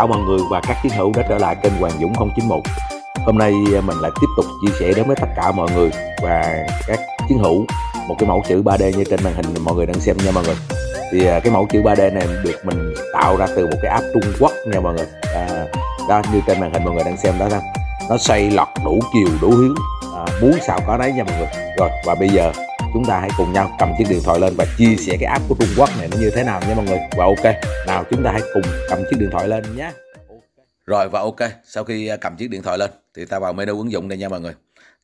chào mọi người và các chiến hữu đã trở lại kênh Hoàng Dũng 091 Hôm nay à, mình lại tiếp tục chia sẻ đến với tất cả mọi người và các chiến hữu một cái mẫu chữ 3D như trên màn hình mọi người đang xem nha mọi người thì à, cái mẫu chữ 3D này được mình tạo ra từ một cái app Trung Quốc nha mọi người à, đó như trên màn hình mọi người đang xem đó ha nó xoay lọt đủ chiều đủ hướng à, muốn sao có đấy nha mọi người rồi và bây giờ chúng ta hãy cùng nhau cầm chiếc điện thoại lên và chia sẻ cái app của Trung Quốc này nó như thế nào nha mọi người và ok nào chúng ta hãy cùng cầm chiếc điện thoại lên nhé rồi và ok sau khi à, cầm chiếc điện thoại lên thì ta vào menu ứng dụng đây nha mọi người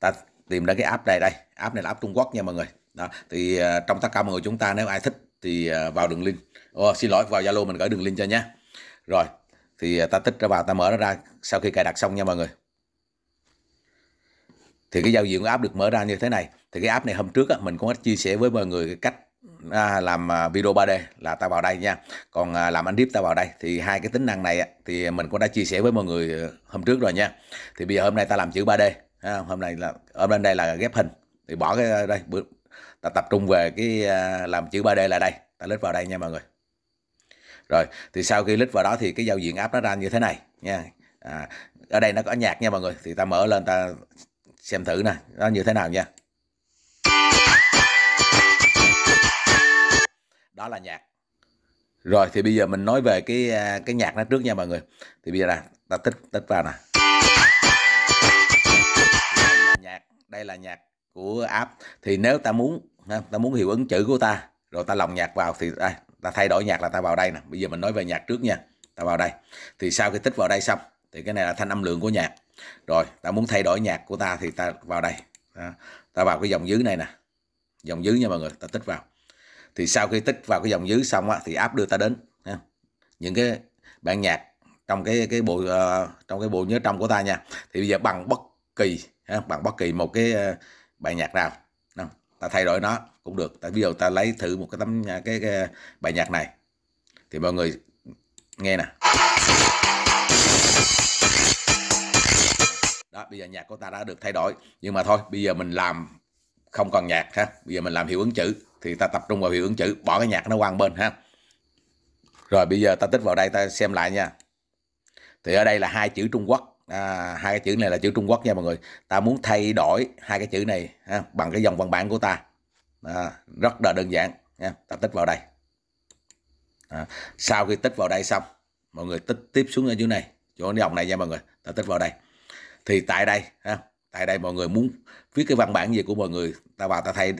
ta tìm ra cái app này đây app này là app Trung Quốc nha mọi người đó thì à, trong tất cả mọi người chúng ta nếu ai thích thì à, vào đường link oh, xin lỗi vào Zalo mình gửi đường link cho nhé rồi thì ta tích ra vào ta mở nó ra sau khi cài đặt xong nha mọi người thì cái giao diện của app được mở ra như thế này thì cái app này hôm trước á, mình cũng đã chia sẻ với mọi người cái cách à, làm à, video 3D là ta vào đây nha còn à, làm anh deep ta vào đây thì hai cái tính năng này thì mình cũng đã chia sẻ với mọi người à, hôm trước rồi nha thì bây giờ hôm nay ta làm chữ 3D à, hôm nay là ở bên đây là ghép hình thì bỏ cái à, đây ta tập trung về cái làm chữ 3D là đây ta lít vào đây nha mọi người rồi thì sau khi lít vào đó thì cái giao diện app nó ra như thế này nha à, ở đây nó có nhạc nha mọi người thì ta mở lên ta xem thử nè nó như thế nào nha đó là nhạc rồi thì bây giờ mình nói về cái à, cái nhạc nó trước nha mọi người thì bây giờ là ta tích tích vào nè đây là nhạc đây là nhạc của app thì nếu ta muốn ta muốn hiệu ứng chữ của ta rồi ta lồng nhạc vào thì à, ta thay đổi nhạc là ta vào đây nè bây giờ mình nói về nhạc trước nha ta vào đây thì sau khi tích vào đây xong thì cái này là thanh âm lượng của nhạc rồi ta muốn thay đổi nhạc của ta thì ta vào đây đó. ta vào cái dòng dưới này nè dòng dưới nha mọi người ta tích vào thì sau khi tích vào cái dòng dưới xong á, thì app đưa ta đến ha. những cái bản nhạc trong cái cái bộ uh, trong cái bộ nhớ trong của ta nha thì bây giờ bằng bất kỳ ha, bằng bất kỳ một cái uh, ờ, bài nhạc nào ha, ta thay đổi nó cũng được tại ví dụ ta lấy thử một cái tấm à, cái, cái à, bài nhạc này thì mọi người nghe nè đó bây giờ nhạc của ta đã được thay đổi nhưng mà thôi bây giờ mình làm không còn nhạc ha bây giờ mình làm hiệu ứng chữ thì ta tập trung vào hiệu ứng chữ bỏ cái nhạc nó qua bên ha rồi bây giờ ta tích vào đây ta xem lại nha thì ở đây là hai chữ Trung Quốc à, hai cái chữ này là chữ Trung Quốc nha mọi người ta muốn thay đổi hai cái chữ này ha, bằng cái dòng văn bản của ta à, rất là đơn giản nha ta tích vào đây à, sau khi tích vào đây xong mọi người tích tiếp xuống ở dưới này chỗ dòng này nha mọi người ta tích vào đây thì tại đây ha, tại đây mọi người muốn viết cái văn bản gì của mọi người ta vào ta thay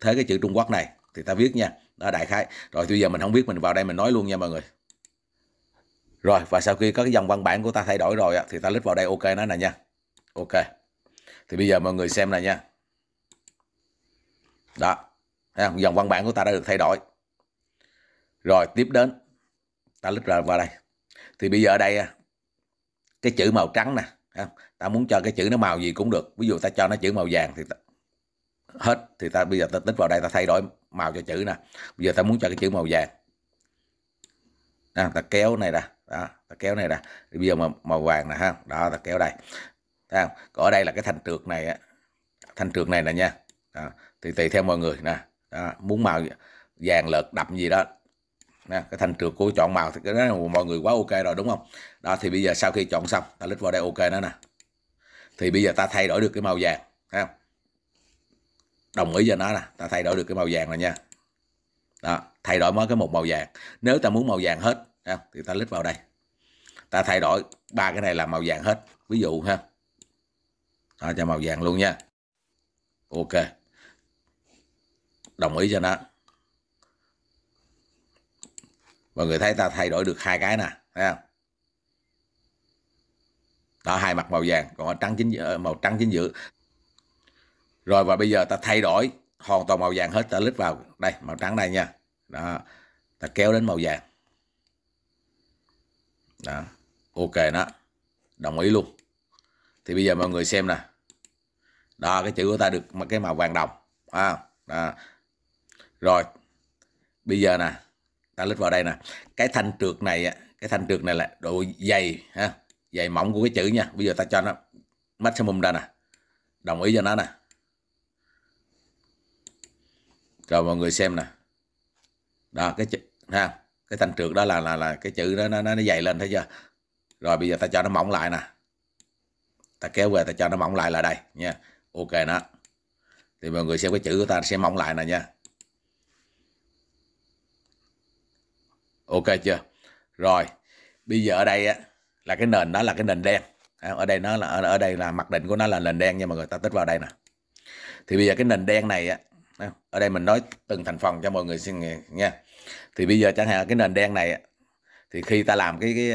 thế cái chữ Trung Quốc này thì ta viết nha đó đại khái rồi bây giờ mình không biết mình vào đây mình nói luôn nha mọi người rồi và sau khi có cái dòng văn bản của ta thay đổi rồi thì ta lít vào đây ok nó nè nha ok thì bây giờ mọi người xem này nha đó dòng văn bản của ta đã được thay đổi rồi tiếp đến ta lít vào đây thì bây giờ ở đây cái chữ màu trắng nè ta muốn cho cái chữ nó màu gì cũng được ví dụ ta cho nó chữ màu vàng thì ta, hết thì ta bây giờ ta tích vào đây ta thay đổi màu cho chữ nè bây giờ ta muốn cho cái chữ màu vàng à, ta kéo này ra đó ta kéo này ra bây giờ mà màu vàng nè ha đó ta kéo đây thấy không còn ở đây là cái thành trượt này á thành trượt này nè nha đó. thì tùy theo mọi người nè đó. muốn màu vàng lợt đậm gì đó nè, cái thành trượt của chọn màu thì cái đó mọi người quá ok rồi đúng không đó thì bây giờ sau khi chọn xong ta lít vào đây ok nữa nè thì bây giờ ta thay đổi được cái màu vàng thấy đồng ý cho nó nè ta thay đổi được cái màu vàng rồi nha đó thay đổi mới cái một màu vàng nếu ta muốn màu vàng hết không? thì ta lít vào đây ta thay đổi ba cái này là màu vàng hết ví dụ ha đó, cho màu vàng luôn nha ok đồng ý cho nó mọi người thấy ta thay đổi được hai cái nè thấy không đó hai mặt màu vàng còn ở trắng chính giữa, ờ, màu trắng chính giữa rồi và bây giờ ta thay đổi hoàn toàn màu vàng hết ta lít vào đây màu trắng đây nha đó ta kéo đến màu vàng đó ok đó đồng ý luôn thì bây giờ mọi người xem nè đó cái chữ của ta được một cái màu vàng đồng à, đó. rồi bây giờ nè ta lít vào đây nè cái thanh trượt này cái thanh trượt này là độ dày ha Vậy mỏng của cái chữ nha. Bây giờ ta cho nó maximum ra nè. Đồng ý cho nó nè. Rồi mọi người xem nè. Đó cái chữ ha, cái thanh trượt đó là là là cái chữ đó nó nó, nó dày lên thấy chưa? Rồi bây giờ ta cho nó mỏng lại nè. Ta kéo về ta cho nó mỏng lại là đây nha. Ok nó. Thì mọi người xem cái chữ của ta sẽ mỏng lại nè nha. Ok chưa? Rồi, bây giờ ở đây á là cái nền đó là cái nền đen ở đây nó là ở đây là mặc định của nó là nền đen nha mọi người ta tích vào đây nè thì bây giờ cái nền đen này á ở đây mình nói từng thành phần cho mọi người xin nha thì bây giờ chẳng hạn cái nền đen này thì khi ta làm cái cái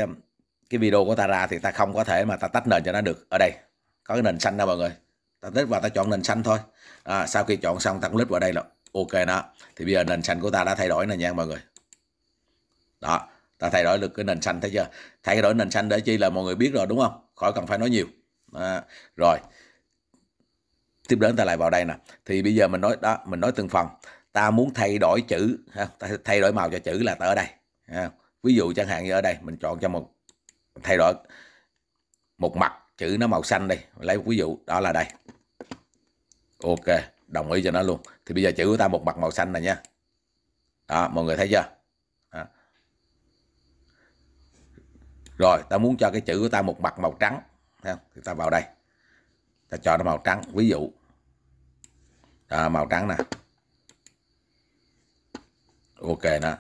cái video của ta ra thì ta không có thể mà ta tách nền cho nó được ở đây có cái nền xanh đó mọi người ta tích vào ta chọn nền xanh thôi à, sau khi chọn xong ta click vào đây là ok đó thì bây giờ nền xanh của ta đã thay đổi nè nha mọi người đó là thay đổi được cái nền xanh thấy chưa thay đổi nền xanh để chi là mọi người biết rồi đúng không khỏi cần phải nói nhiều à, rồi tiếp đến ta lại vào đây nè thì bây giờ mình nói đó mình nói từng phần ta muốn thay đổi chữ ta thay đổi màu cho chữ là ta ở đây ví dụ chẳng hạn như ở đây mình chọn cho một thay đổi một mặt chữ nó màu xanh đây lấy ví dụ đó là đây ok đồng ý cho nó luôn thì bây giờ chữ của ta một mặt màu xanh này nha đó mọi người thấy chưa rồi ta muốn cho cái chữ của ta một mặt màu trắng ha, thì ta vào đây ta cho nó màu trắng ví dụ à, màu trắng nè ok nè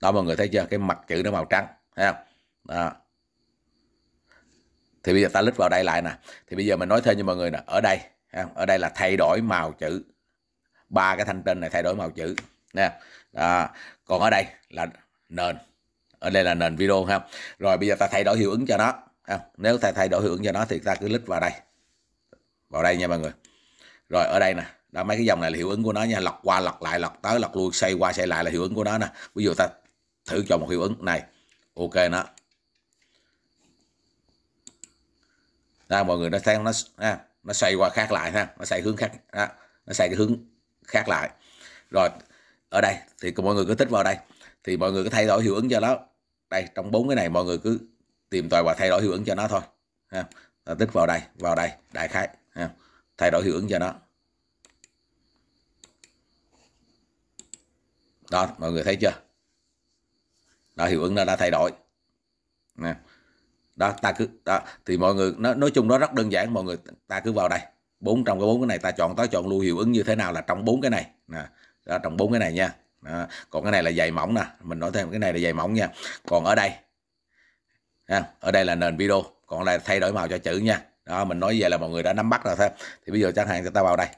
đó mọi người thấy chưa cái mặt chữ nó màu trắng thấy không đó. thì bây giờ ta lít vào đây lại nè thì bây giờ mình nói thêm cho mọi người nè ở đây ở đây là thay đổi màu chữ ba cái thanh tên này thay đổi màu chữ nè à, còn ở đây là nền ở đây là nền video ha rồi bây giờ ta thay đổi hiệu ứng cho nó ha. À, nếu ta thay đổi hiệu ứng cho nó thì ta cứ click vào đây vào đây nha mọi người rồi ở đây nè đó mấy cái dòng này là hiệu ứng của nó nha lọc qua lọc lại lọc tới lọc lui xoay qua xoay lại là hiệu ứng của nó nè ví dụ ta thử cho một hiệu ứng này ok nó đó, mọi người nó xem nó à, nó xoay qua khác lại ha nó xoay hướng khác đó, nó xoay cái hướng khác lại rồi ở đây thì mọi người cứ tích vào đây thì mọi người cứ thay đổi hiệu ứng cho nó đây trong bốn cái này mọi người cứ tìm tòi và thay đổi hiệu ứng cho nó thôi ha. tích vào đây vào đây đại khái ha. thay đổi hiệu ứng cho nó đó mọi người thấy chưa đó hiệu ứng nó đã thay đổi nè đó ta cứ đó thì mọi người nó nói chung nó rất đơn giản mọi người ta cứ vào đây bốn trong cái bốn cái này ta chọn tới chọn lui hiệu ứng như thế nào là trong bốn cái này nè đó, trong bốn cái này nha đó. còn cái này là dày mỏng nè mình nói thêm cái này là dày mỏng nha còn ở đây ha, ở đây là nền video còn lại thay đổi màu cho chữ nha đó mình nói vậy là mọi người đã nắm bắt rồi thôi thì bây giờ chẳng hạn cho ta vào đây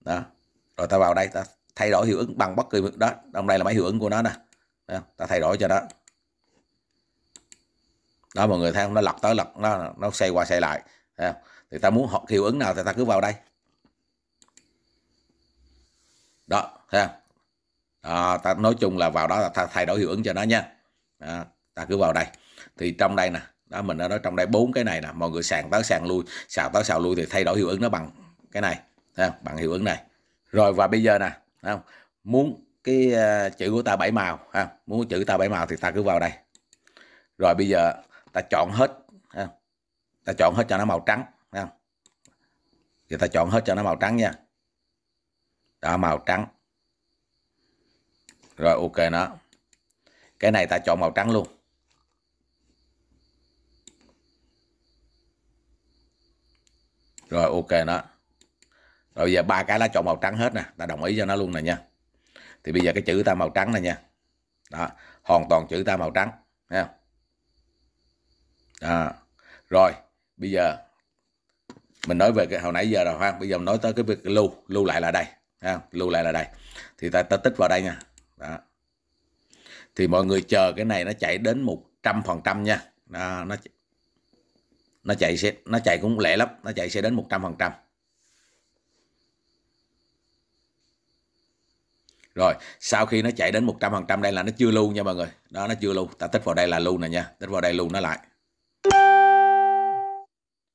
đó rồi ta vào đây ta thay đổi hiệu ứng bằng bất kỳ đó trong đây là mấy hiệu ứng của nó nè đó. ta thay đổi cho đó đó mọi người thấy không nó lật tới lật nó nó xoay qua xoay lại thấy không? thì ta muốn họ hiệu ứng nào thì ta cứ vào đây đó thấy không đó, ta nói chung là vào đó là ta thay đổi hiệu ứng cho nó nha đó, ta cứ vào đây thì trong đây nè đó mình đã nói trong đây bốn cái này nè mọi người sàn tới sàn lui xào tới xào lui thì thay đổi hiệu ứng nó bằng cái này thấy không? bằng hiệu ứng này rồi và bây giờ nè không muốn cái uh, chữ của ta bảy màu ha muốn chữ ta bảy màu thì ta cứ vào đây rồi bây giờ ta chọn hết ha ta chọn hết cho nó màu trắng thì ta chọn hết cho nó màu trắng nha đó màu trắng rồi ok nó cái này ta chọn màu trắng luôn rồi ok nó rồi bây giờ ba cái lá chọn màu trắng hết nè ta đồng ý cho nó luôn nè nha thì bây giờ cái chữ ta màu trắng này nha đó hoàn toàn chữ ta màu trắng nha à, rồi bây giờ mình nói về cái hồi nãy giờ rồi ha bây giờ mình nói tới cái việc lưu lưu lại là đây ha lưu lại là đây thì ta ta tích vào đây nha đó thì mọi người chờ cái này nó chạy đến 100 phần trăm nha đó, nó nó chạy sẽ nó chạy cũng lẹ lắm nó chạy sẽ đến 100 phần trăm rồi sau khi nó chạy đến 100 phần trăm đây là nó chưa lưu nha mọi người đó nó chưa lưu ta tích vào đây là lưu nè nha tích vào đây lưu nó lại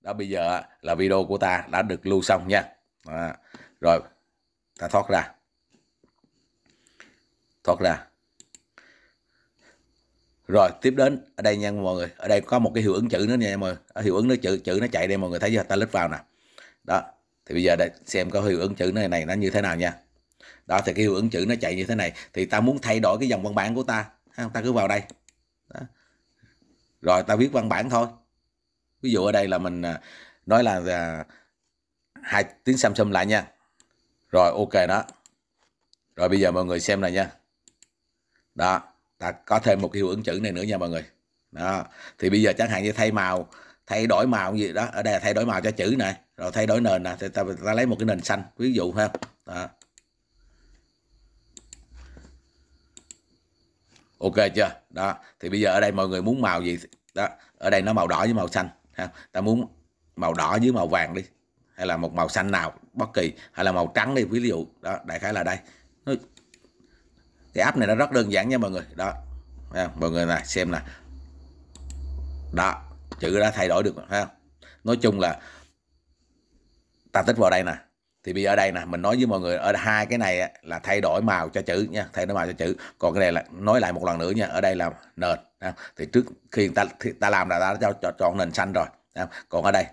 đó bây giờ là video của ta đã được lưu xong nha đó. rồi ta thoát ra thoát ra rồi tiếp đến ở đây nha mọi người ở đây có một cái hiệu ứng chữ nữa nha mọi người ở hiệu ứng nó chữ chữ nó chạy đây mọi người thấy chưa ta lít vào nè đó thì bây giờ để xem có hiệu ứng chữ này này nó như thế nào nha đó thì cái hiệu ứng chữ nó chạy như thế này thì ta muốn thay đổi cái dòng văn bản của ta ha, ta cứ vào đây đó. rồi ta viết văn bản thôi ví dụ ở đây là mình à, nói là à, hai tiếng Samsung lại nha rồi ok đó rồi bây giờ mọi người xem này nha đó ta có thêm một hiệu ứng chữ này nữa nha mọi người đó thì bây giờ chẳng hạn như thay màu thay đổi màu gì đó ở đây là thay đổi màu cho chữ này rồi thay đổi nền nè thì ta, ta lấy một cái nền xanh ví dụ ha đó. ok chưa đó thì bây giờ ở đây mọi người muốn màu gì đó ở đây nó màu đỏ với màu xanh ta muốn màu đỏ với màu vàng đi hay là một màu xanh nào bất kỳ hay là màu trắng đi ví dụ đó đại khái là đây cái app này nó rất đơn giản nha mọi người đó mọi người này xem nè đó chữ đã thay đổi được ha nói chung là ta tích vào đây nè thì bây giờ ở đây nè mình nói với mọi người ở hai cái này là thay đổi màu cho chữ nha thay đổi màu cho chữ còn cái này là nói lại một lần nữa nha ở đây là nền thì trước khi ta khi ta làm là ta đã cho chọn nền xanh rồi còn ở đây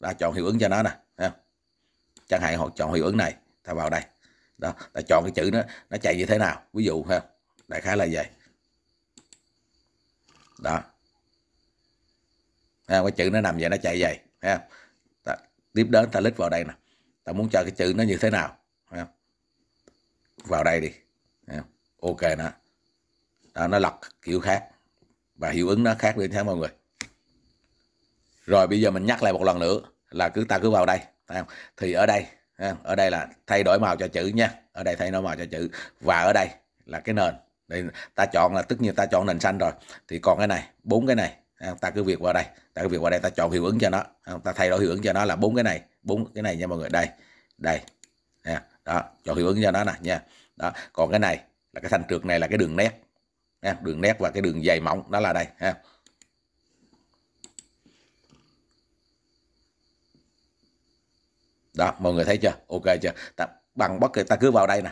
ta chọn hiệu ứng cho nó nè chẳng hạn họ chọn hiệu ứng này ta vào đây đó ta chọn cái chữ nó nó chạy như thế nào ví dụ ha đại khái là vậy đó ha, cái chữ nó nằm vậy nó chạy vậy ha ta, tiếp đến ta lít vào đây nè ta muốn cho cái chữ nó như thế nào ha. vào đây đi ha. ok nè đó nó lật kiểu khác và hiệu ứng nó khác đến nhé mọi người rồi bây giờ mình nhắc lại một lần nữa là cứ ta cứ vào đây không? thì ở đây ở đây là thay đổi màu cho chữ nha ở đây thay đổi màu cho chữ và ở đây là cái nền đây ta chọn là tất nhiên ta chọn nền xanh rồi thì còn cái này bốn cái này ta cứ việc vào đây ta cứ việc vào đây ta chọn hiệu ứng cho nó ta thay đổi hiệu ứng cho nó là bốn cái này bốn cái này nha mọi người đây đây đó chọn hiệu ứng cho nó nè nha đó còn cái này là cái thanh trượt này là cái đường nét ha. đường nét và cái đường dày mỏng đó là đây ha đó mọi người thấy chưa ok chưa ta, bằng bất kỳ ta cứ vào đây nè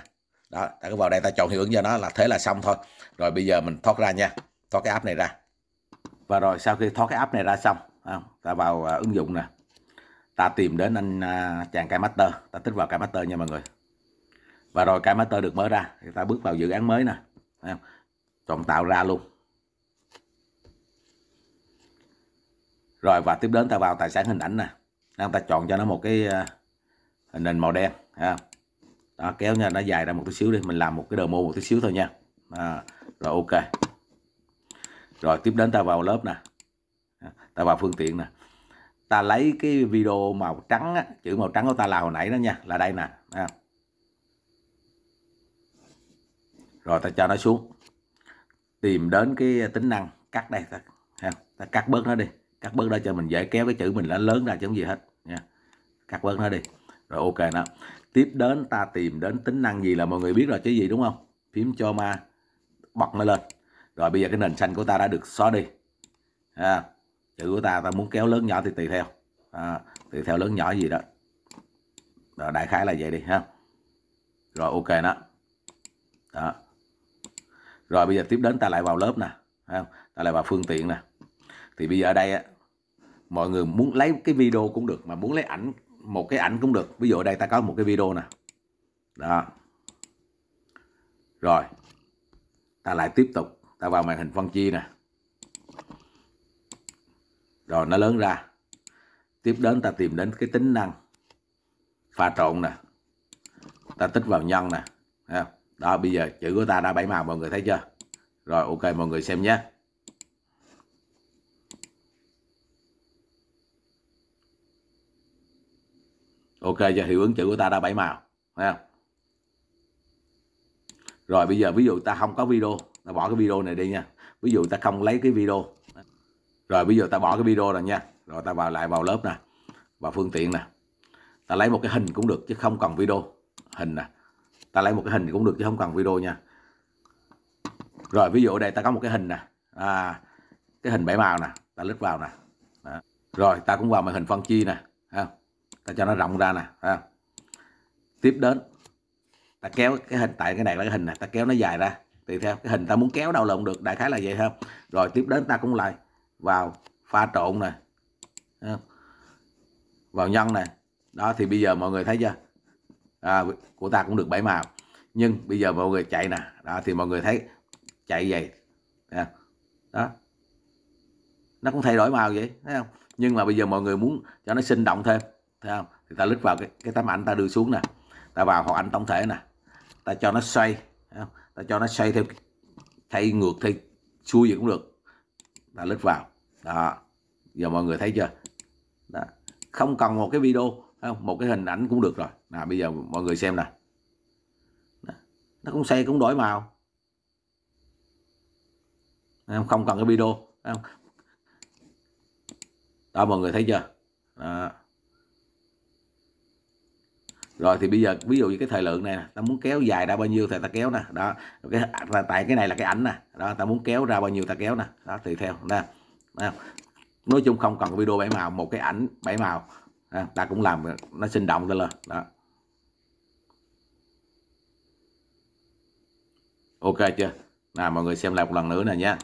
đó ta cứ vào đây ta chọn hiệu ứng cho nó là thế là xong thôi rồi bây giờ mình thoát ra nha thoát cái app này ra và rồi sau khi thoát cái app này ra xong ta vào à, ứng dụng nè ta tìm đến anh à, chàng cái master ta tích vào cái master nha mọi người và rồi cái master được mở ra thì ta bước vào dự án mới nè còn tạo ra luôn rồi và tiếp đến ta vào tài sản hình ảnh nè đang ta chọn cho nó một cái à, hình nền màu đen ha đó kéo nha nó dài ra một chút xíu đi mình làm một cái đồ mô một chút xíu thôi nha à, rồi ok rồi tiếp đến ta vào lớp nè ta vào phương tiện nè ta lấy cái video màu trắng á, chữ màu trắng của ta là hồi nãy đó nha là đây nè ha. rồi ta cho nó xuống tìm đến cái tính năng cắt đây ta, ha, ta cắt bớt nó đi cắt bớt đó cho mình dễ kéo cái chữ mình nó lớn ra chứ không gì hết nha cắt bớt nó đi rồi ok đó tiếp đến ta tìm đến tính năng gì là mọi người biết rồi chứ gì đúng không phím cho ma bật nó lên rồi bây giờ cái nền xanh của ta đã được xóa đi à, chữ của ta ta muốn kéo lớn nhỏ thì tùy theo à, tùy theo lớn nhỏ gì đó rồi đại khái là vậy đi ha rồi ok đó đó rồi bây giờ tiếp đến ta lại vào lớp nè không? ta lại vào phương tiện nè thì bây giờ ở đây á, mọi người muốn lấy cái video cũng được mà muốn lấy ảnh một cái ảnh cũng được ví dụ ở đây ta có một cái video nè đó rồi ta lại tiếp tục ta vào màn hình phân chia nè rồi nó lớn ra tiếp đến ta tìm đến cái tính năng pha trộn nè ta tích vào nhân nè thấy không đó bây giờ chữ của ta đã bảy màu mọi người thấy chưa rồi ok mọi người xem nhé ok giờ hiệu ứng chữ của ta đã bảy màu thấy không rồi bây giờ ví dụ ta không có video ta bỏ cái video này đi nha ví dụ ta không lấy cái video rồi bây giờ ta bỏ cái video rồi nha rồi ta vào lại vào lớp nè vào phương tiện nè ta lấy một cái hình cũng được chứ không cần video hình nè ta lấy một cái hình cũng được chứ không cần video nha rồi ví dụ đây ta có một cái hình nè à, cái hình bảy màu nè ta lít vào nè à. rồi ta cũng vào màn hình phân chia nè à. ta cho nó rộng ra nè à. tiếp đến ta kéo cái hình tại cái này là cái hình nè ta kéo nó dài ra tùy theo cái hình ta muốn kéo đâu là cũng được đại khái là vậy ha. rồi tiếp đến ta cũng lại vào pha trộn nè vào nhân nè đó thì bây giờ mọi người thấy chưa à, của ta cũng được bảy màu nhưng bây giờ mọi người chạy nè đó thì mọi người thấy chạy vậy đó nó cũng thay đổi màu vậy thấy không nhưng mà bây giờ mọi người muốn cho nó sinh động thêm thấy không thì ta lít vào cái, cái tấm ảnh ta đưa xuống nè ta vào hoạt ảnh tổng thể nè ta cho nó xoay không? ta cho nó xoay theo thay ngược thay xuôi gì cũng được ta lít vào đó giờ mọi người thấy chưa đó. không cần một cái video không? một cái hình ảnh cũng được rồi Nào bây giờ mọi người xem nè nó cũng xe cũng đổi màu không cần cái video không? đó mọi người thấy chưa đó. rồi thì bây giờ ví dụ như cái thời lượng này ta muốn kéo dài ra bao nhiêu thì ta kéo nè đó cái tại cái này là cái ảnh nè đó ta muốn kéo ra bao nhiêu ta kéo nè đó tùy theo nè nói chung không cần video bảy màu một cái ảnh bảy màu à, ta cũng làm nó sinh động ra lên đó ok chưa nào mọi người xem lại một lần nữa nè nha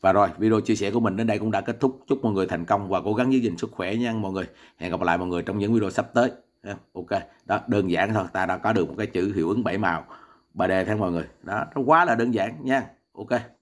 Và rồi, video chia sẻ của mình đến đây cũng đã kết thúc. Chúc mọi người thành công và cố gắng giữ gìn sức khỏe nha mọi người. Hẹn gặp lại mọi người trong những video sắp tới. Ok, đó đơn giản thôi. Ta đã có được một cái chữ hiệu ứng bảy màu 3D theo mọi người. Đó, nó quá là đơn giản nha. Ok.